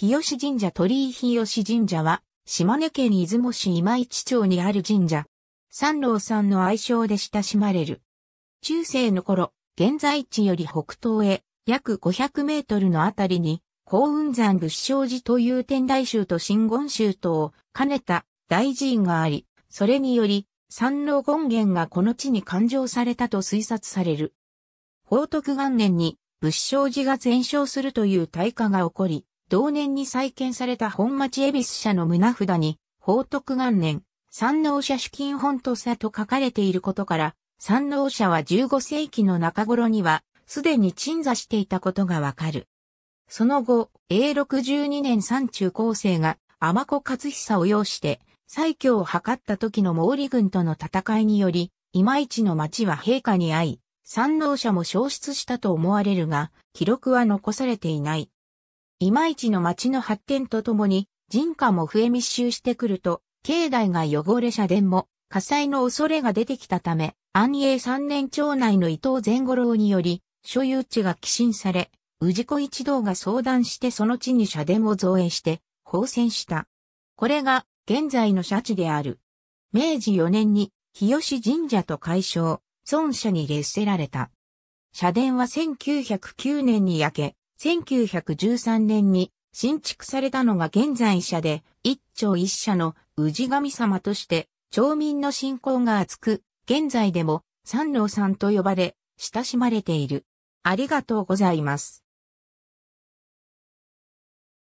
日吉神社鳥居日吉神社は、島根県出雲市今市町にある神社。三郎さんの愛称で親しまれる。中世の頃、現在地より北東へ約500メートルのあたりに、幸雲山仏生寺という天台宗と真言宗とを兼ねた大寺院があり、それにより、三郎権現がこの地に誕生されたと推察される。宝徳元年に仏生寺が全焼するという大火が起こり、同年に再建された本町恵比寿社の胸札に、宝徳元年、三能社主金本とさと書かれていることから、三能社は15世紀の中頃には、すでに鎮座していたことがわかる。その後、永62年山中高生が天子勝久を要して、再挙を図った時の毛利軍との戦いにより、今市の町は陛下に会い、三能社も消失したと思われるが、記録は残されていない。今市の町の発展とともに人家も増え密集してくると、境内が汚れ社殿も火災の恐れが出てきたため、安永三年町内の伊藤善五郎により、所有地が寄進され、治子一同が相談してその地に社殿を造営して、放遷した。これが、現在の社地である。明治4年に、日吉神社と改称、孫社に列せられた。社殿は1909年に焼け、1913年に新築されたのが現在社で、一丁一社の氏神様として、町民の信仰が厚く、現在でも三郎さんと呼ばれ、親しまれている。ありがとうございます。